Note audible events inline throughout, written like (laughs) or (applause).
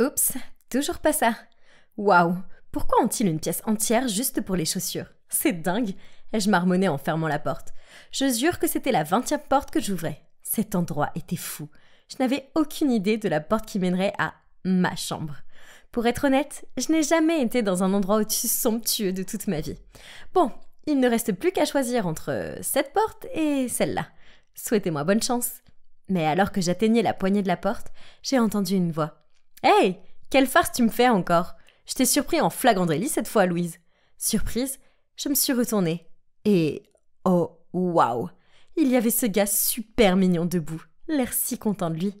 Oups, toujours pas ça. Waouh, pourquoi ont-ils une pièce entière juste pour les chaussures C'est dingue ai-je marmonné en fermant la porte. Je jure que c'était la vingtième porte que j'ouvrais. Cet endroit était fou. Je n'avais aucune idée de la porte qui mènerait à ma chambre. Pour être honnête, je n'ai jamais été dans un endroit aussi somptueux de toute ma vie. Bon, il ne reste plus qu'à choisir entre euh, cette porte et celle-là. Souhaitez-moi bonne chance. Mais alors que j'atteignais la poignée de la porte, j'ai entendu une voix. Hey Quelle farce tu me fais encore Je t'ai surpris en flagrant délit cette fois, Louise. Surprise, je me suis retournée. Et. Oh, waouh Il y avait ce gars super mignon debout, l'air si content de lui.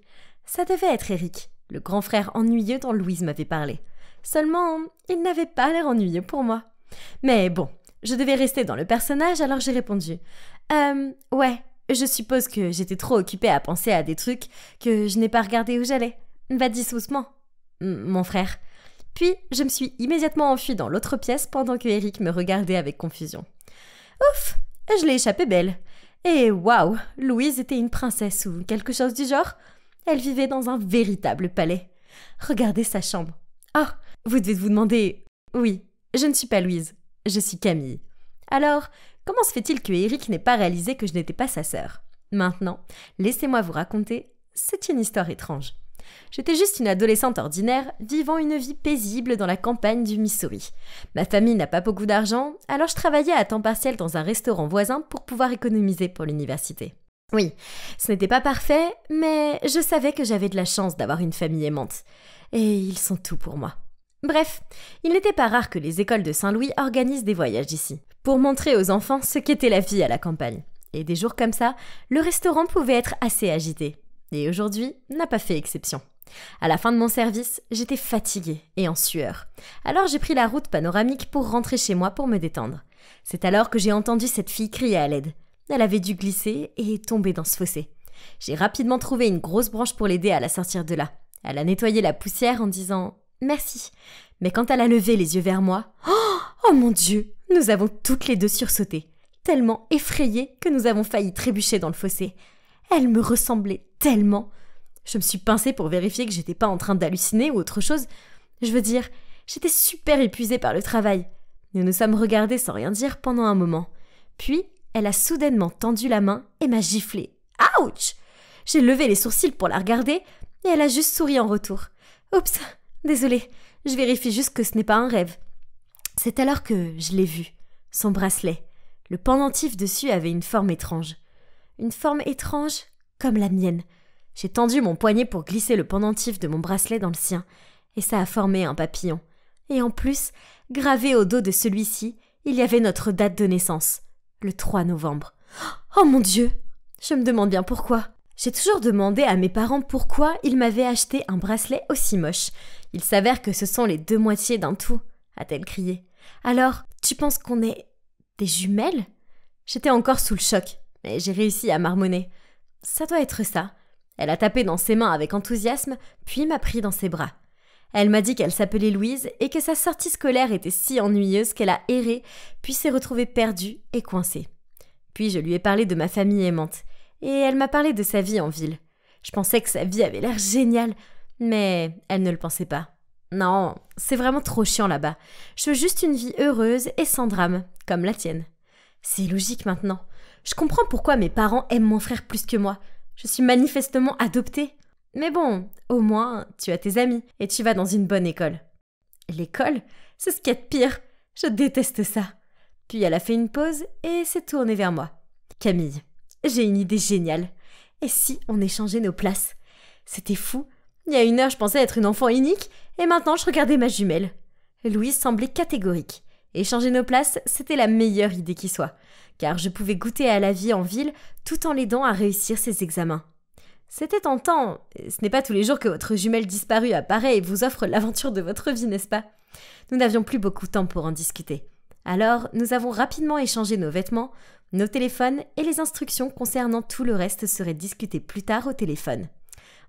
Ça devait être Eric, le grand frère ennuyeux dont Louise m'avait parlé. Seulement, il n'avait pas l'air ennuyeux pour moi. Mais bon, je devais rester dans le personnage, alors j'ai répondu Euh, ouais, je suppose que j'étais trop occupée à penser à des trucs que je n'ai pas regardé où j'allais va mon frère. Puis je me suis immédiatement enfuie dans l'autre pièce pendant que Eric me regardait avec confusion. Ouf, je l'ai échappé belle. Et waouh, Louise était une princesse ou quelque chose du genre. Elle vivait dans un véritable palais. Regardez sa chambre. Ah, vous devez vous demander. Oui, je ne suis pas Louise, je suis Camille. Alors, comment se fait-il que Eric n'ait pas réalisé que je n'étais pas sa sœur Maintenant, laissez-moi vous raconter, c'est une histoire étrange. J'étais juste une adolescente ordinaire, vivant une vie paisible dans la campagne du Missouri. Ma famille n'a pas beaucoup d'argent, alors je travaillais à temps partiel dans un restaurant voisin pour pouvoir économiser pour l'université. Oui, ce n'était pas parfait, mais je savais que j'avais de la chance d'avoir une famille aimante. Et ils sont tout pour moi. Bref, il n'était pas rare que les écoles de Saint-Louis organisent des voyages ici, pour montrer aux enfants ce qu'était la vie à la campagne. Et des jours comme ça, le restaurant pouvait être assez agité. Et aujourd'hui n'a pas fait exception. À la fin de mon service, j'étais fatiguée et en sueur. Alors j'ai pris la route panoramique pour rentrer chez moi pour me détendre. C'est alors que j'ai entendu cette fille crier à l'aide. Elle avait dû glisser et tomber dans ce fossé. J'ai rapidement trouvé une grosse branche pour l'aider à la sortir de là. Elle a nettoyé la poussière en disant Merci. Mais quand elle a levé les yeux vers moi, oh, oh mon Dieu, nous avons toutes les deux sursauté, tellement effrayées que nous avons failli trébucher dans le fossé. Elle me ressemblait tellement. Je me suis pincée pour vérifier que j'étais pas en train d'halluciner ou autre chose. Je veux dire, j'étais super épuisée par le travail. Nous nous sommes regardés sans rien dire pendant un moment. Puis, elle a soudainement tendu la main et m'a giflé. Ouch J'ai levé les sourcils pour la regarder et elle a juste souri en retour. Oups, désolée, je vérifie juste que ce n'est pas un rêve. C'est alors que je l'ai vu, son bracelet. Le pendentif dessus avait une forme étrange. Une forme étrange comme la mienne. J'ai tendu mon poignet pour glisser le pendentif de mon bracelet dans le sien, et ça a formé un papillon. Et en plus, gravé au dos de celui-ci, il y avait notre date de naissance, le 3 novembre. Oh mon Dieu Je me demande bien pourquoi. J'ai toujours demandé à mes parents pourquoi ils m'avaient acheté un bracelet aussi moche. Il s'avère que ce sont les deux moitiés d'un tout, a-t-elle crié. Alors, tu penses qu'on est des jumelles J'étais encore sous le choc, mais j'ai réussi à marmonner. Ça doit être ça. Elle a tapé dans ses mains avec enthousiasme, puis m'a pris dans ses bras. Elle m'a dit qu'elle s'appelait Louise et que sa sortie scolaire était si ennuyeuse qu'elle a erré, puis s'est retrouvée perdue et coincée. Puis je lui ai parlé de ma famille aimante, et elle m'a parlé de sa vie en ville. Je pensais que sa vie avait l'air géniale, mais elle ne le pensait pas. Non, c'est vraiment trop chiant là-bas. Je veux juste une vie heureuse et sans drame, comme la tienne. C'est logique maintenant. Je comprends pourquoi mes parents aiment mon frère plus que moi. Je suis manifestement adoptée. Mais bon, au moins, tu as tes amis et tu vas dans une bonne école. L'école, c'est ce qu'il y a de pire. Je déteste ça. Puis elle a fait une pause et s'est tournée vers moi. Camille, j'ai une idée géniale. Et si on échangeait nos places C'était fou. Il y a une heure, je pensais être une enfant unique et maintenant, je regardais ma jumelle. Louise semblait catégorique. Échanger nos places, c'était la meilleure idée qui soit car je pouvais goûter à la vie en ville tout en l'aidant à réussir ses examens. C'était temps ce n'est pas tous les jours que votre jumelle disparue apparaît et vous offre l'aventure de votre vie, n'est-ce pas Nous n'avions plus beaucoup de temps pour en discuter. Alors, nous avons rapidement échangé nos vêtements, nos téléphones et les instructions concernant tout le reste seraient discutées plus tard au téléphone.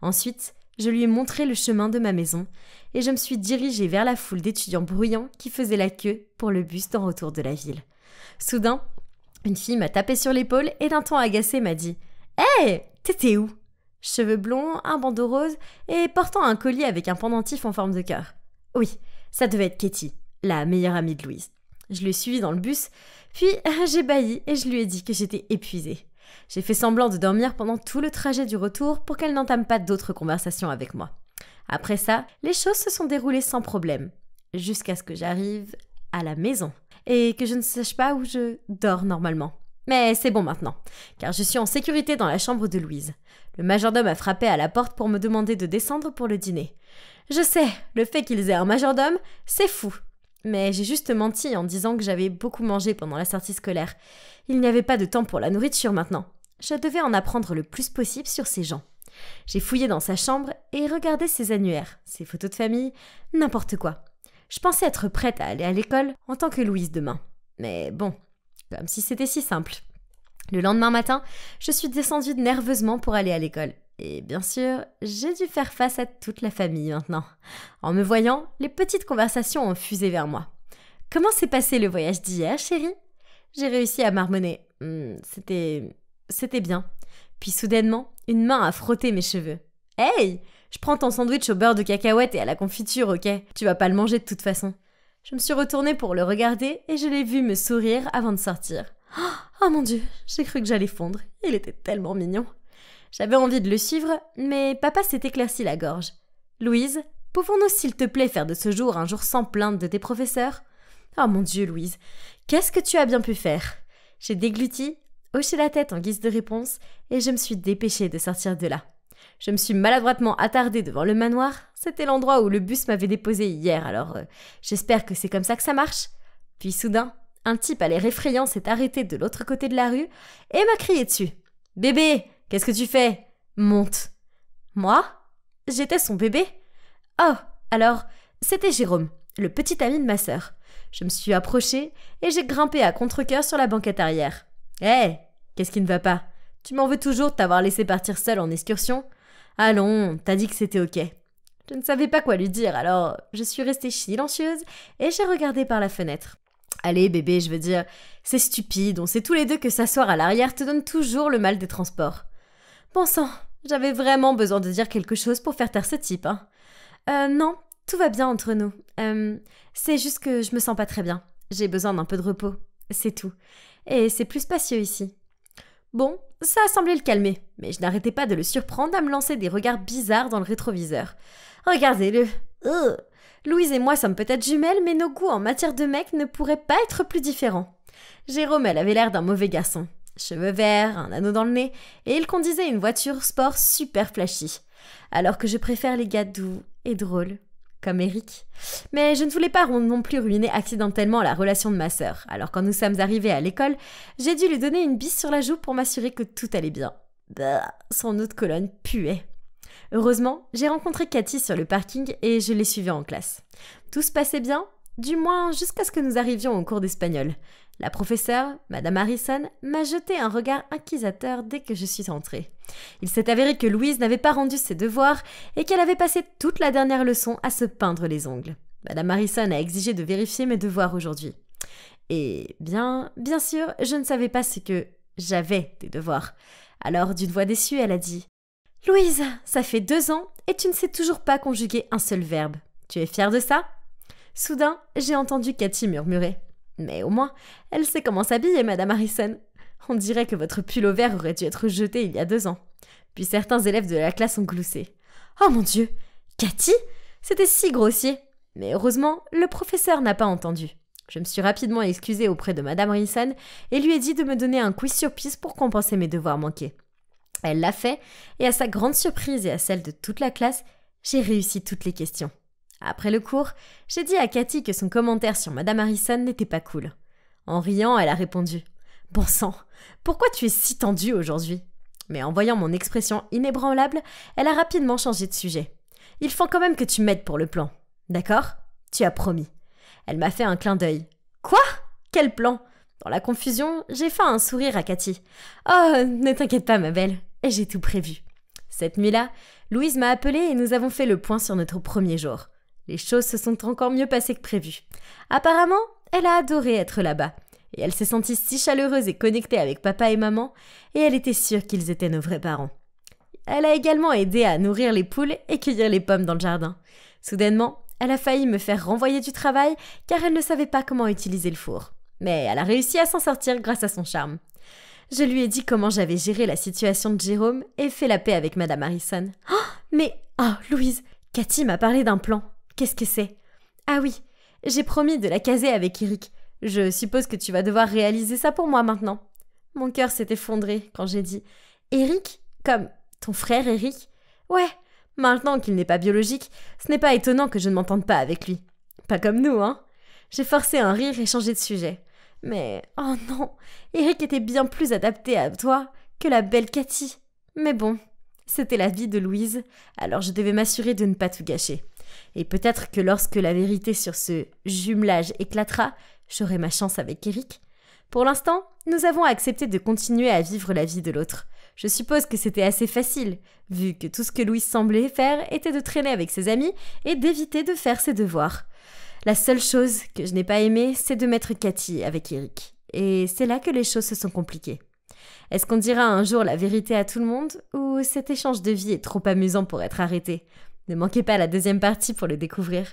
Ensuite, je lui ai montré le chemin de ma maison et je me suis dirigée vers la foule d'étudiants bruyants qui faisaient la queue pour le bus en retour de la ville. Soudain, une fille m'a tapé sur l'épaule et d'un ton agacé m'a dit Hé, hey, t'étais où Cheveux blonds, un bandeau rose et portant un collier avec un pendentif en forme de cœur. Oui, ça devait être Katie, la meilleure amie de Louise. Je l'ai suivie dans le bus, puis (laughs) j'ai bailli et je lui ai dit que j'étais épuisée. J'ai fait semblant de dormir pendant tout le trajet du retour pour qu'elle n'entame pas d'autres conversations avec moi. Après ça, les choses se sont déroulées sans problème, jusqu'à ce que j'arrive à la maison et que je ne sache pas où je dors normalement. Mais c'est bon maintenant, car je suis en sécurité dans la chambre de Louise. Le majordome a frappé à la porte pour me demander de descendre pour le dîner. Je sais, le fait qu'ils aient un majordome, c'est fou. Mais j'ai juste menti en disant que j'avais beaucoup mangé pendant la sortie scolaire. Il n'y avait pas de temps pour la nourriture maintenant. Je devais en apprendre le plus possible sur ces gens. J'ai fouillé dans sa chambre et regardé ses annuaires, ses photos de famille, n'importe quoi. Je pensais être prête à aller à l'école en tant que Louise demain. Mais bon, comme si c'était si simple. Le lendemain matin, je suis descendue nerveusement pour aller à l'école. Et bien sûr, j'ai dû faire face à toute la famille maintenant. En me voyant, les petites conversations ont fusé vers moi. Comment s'est passé le voyage d'hier, chérie J'ai réussi à marmonner. Hmm, c'était. C'était bien. Puis soudainement, une main a frotté mes cheveux. Hey je prends ton sandwich au beurre de cacahuète et à la confiture, ok Tu vas pas le manger de toute façon. Je me suis retournée pour le regarder et je l'ai vu me sourire avant de sortir. Oh mon dieu, j'ai cru que j'allais fondre. Il était tellement mignon. J'avais envie de le suivre, mais papa s'est éclairci la gorge. Louise, pouvons-nous s'il te plaît faire de ce jour un jour sans plainte de tes professeurs Oh mon dieu, Louise, qu'est-ce que tu as bien pu faire J'ai dégluti, hoché la tête en guise de réponse et je me suis dépêchée de sortir de là. Je me suis maladroitement attardée devant le manoir. C'était l'endroit où le bus m'avait déposé hier, alors euh, j'espère que c'est comme ça que ça marche. Puis soudain, un type à l'air effrayant s'est arrêté de l'autre côté de la rue et m'a crié dessus. Bébé, qu'est-ce que tu fais Monte. Moi J'étais son bébé. Oh, alors, c'était Jérôme, le petit ami de ma sœur. Je me suis approchée et j'ai grimpé à contre sur la banquette arrière. Hé, qu'est-ce qui ne va pas Tu m'en veux toujours de t'avoir laissé partir seule en excursion Allons, t'as dit que c'était ok. Je ne savais pas quoi lui dire, alors je suis restée silencieuse et j'ai regardé par la fenêtre. Allez bébé, je veux dire, c'est stupide, on sait tous les deux que s'asseoir à l'arrière te donne toujours le mal des transports. Bon sang, j'avais vraiment besoin de dire quelque chose pour faire taire ce type, hein. Euh, non, tout va bien entre nous. Euh, c'est juste que je me sens pas très bien. J'ai besoin d'un peu de repos, c'est tout. Et c'est plus spacieux ici. Bon, ça a semblé le calmer, mais je n'arrêtais pas de le surprendre à me lancer des regards bizarres dans le rétroviseur. Regardez-le. Louise et moi sommes peut-être jumelles, mais nos goûts en matière de mecs ne pourraient pas être plus différents. Jérôme, elle avait l'air d'un mauvais garçon. Cheveux verts, un anneau dans le nez, et il conduisait une voiture sport super flashy. Alors que je préfère les gars doux et drôles comme Eric. Mais je ne voulais pas non plus ruiner accidentellement la relation de ma sœur, alors quand nous sommes arrivés à l'école, j'ai dû lui donner une bise sur la joue pour m'assurer que tout allait bien. Bah, son autre colonne puait. Heureusement, j'ai rencontré Cathy sur le parking et je l'ai suivie en classe. Tout se passait bien, du moins jusqu'à ce que nous arrivions au cours d'espagnol. La professeure, Madame Harrison, m'a jeté un regard inquisateur dès que je suis entrée. Il s'est avéré que Louise n'avait pas rendu ses devoirs et qu'elle avait passé toute la dernière leçon à se peindre les ongles. Madame Harrison a exigé de vérifier mes devoirs aujourd'hui. Et bien, bien sûr, je ne savais pas ce que j'avais des devoirs. Alors, d'une voix déçue, elle a dit Louise, ça fait deux ans et tu ne sais toujours pas conjuguer un seul verbe. Tu es fière de ça Soudain, j'ai entendu Cathy murmurer mais au moins, elle sait comment s'habiller, Madame Harrison. On dirait que votre pull au vert aurait dû être jeté il y a deux ans. Puis certains élèves de la classe ont gloussé. Oh mon Dieu Cathy C'était si grossier Mais heureusement, le professeur n'a pas entendu. Je me suis rapidement excusée auprès de Madame Harrison et lui ai dit de me donner un quiz surprise pour compenser mes devoirs manqués. Elle l'a fait, et à sa grande surprise et à celle de toute la classe, j'ai réussi toutes les questions. Après le cours, j'ai dit à Cathy que son commentaire sur Madame Harrison n'était pas cool. En riant, elle a répondu Bon sang, pourquoi tu es si tendue aujourd'hui Mais en voyant mon expression inébranlable, elle a rapidement changé de sujet. Il faut quand même que tu m'aides pour le plan. D'accord Tu as promis. Elle m'a fait un clin d'œil. Quoi Quel plan Dans la confusion, j'ai fait un sourire à Cathy. Oh, ne t'inquiète pas, ma belle, j'ai tout prévu. Cette nuit-là, Louise m'a appelée et nous avons fait le point sur notre premier jour. Les choses se sont encore mieux passées que prévu. Apparemment, elle a adoré être là-bas. Et elle s'est sentie si chaleureuse et connectée avec papa et maman, et elle était sûre qu'ils étaient nos vrais parents. Elle a également aidé à nourrir les poules et cueillir les pommes dans le jardin. Soudainement, elle a failli me faire renvoyer du travail car elle ne savait pas comment utiliser le four. Mais elle a réussi à s'en sortir grâce à son charme. Je lui ai dit comment j'avais géré la situation de Jérôme et fait la paix avec Madame Harrison. Oh, mais, ah Louise, Cathy m'a parlé d'un plan. Qu'est-ce que c'est Ah oui, j'ai promis de la caser avec Eric. Je suppose que tu vas devoir réaliser ça pour moi maintenant. Mon cœur s'est effondré quand j'ai dit Eric Comme ton frère Eric Ouais, maintenant qu'il n'est pas biologique, ce n'est pas étonnant que je ne m'entende pas avec lui. Pas comme nous, hein J'ai forcé un rire et changé de sujet. Mais oh non, Eric était bien plus adapté à toi que la belle Cathy. Mais bon, c'était la vie de Louise, alors je devais m'assurer de ne pas tout gâcher. Et peut-être que lorsque la vérité sur ce jumelage éclatera, j'aurai ma chance avec Eric. Pour l'instant, nous avons accepté de continuer à vivre la vie de l'autre. Je suppose que c'était assez facile, vu que tout ce que Louise semblait faire était de traîner avec ses amis et d'éviter de faire ses devoirs. La seule chose que je n'ai pas aimée, c'est de mettre Cathy avec Eric. Et c'est là que les choses se sont compliquées. Est-ce qu'on dira un jour la vérité à tout le monde ou cet échange de vie est trop amusant pour être arrêté ne manquez pas la deuxième partie pour le découvrir.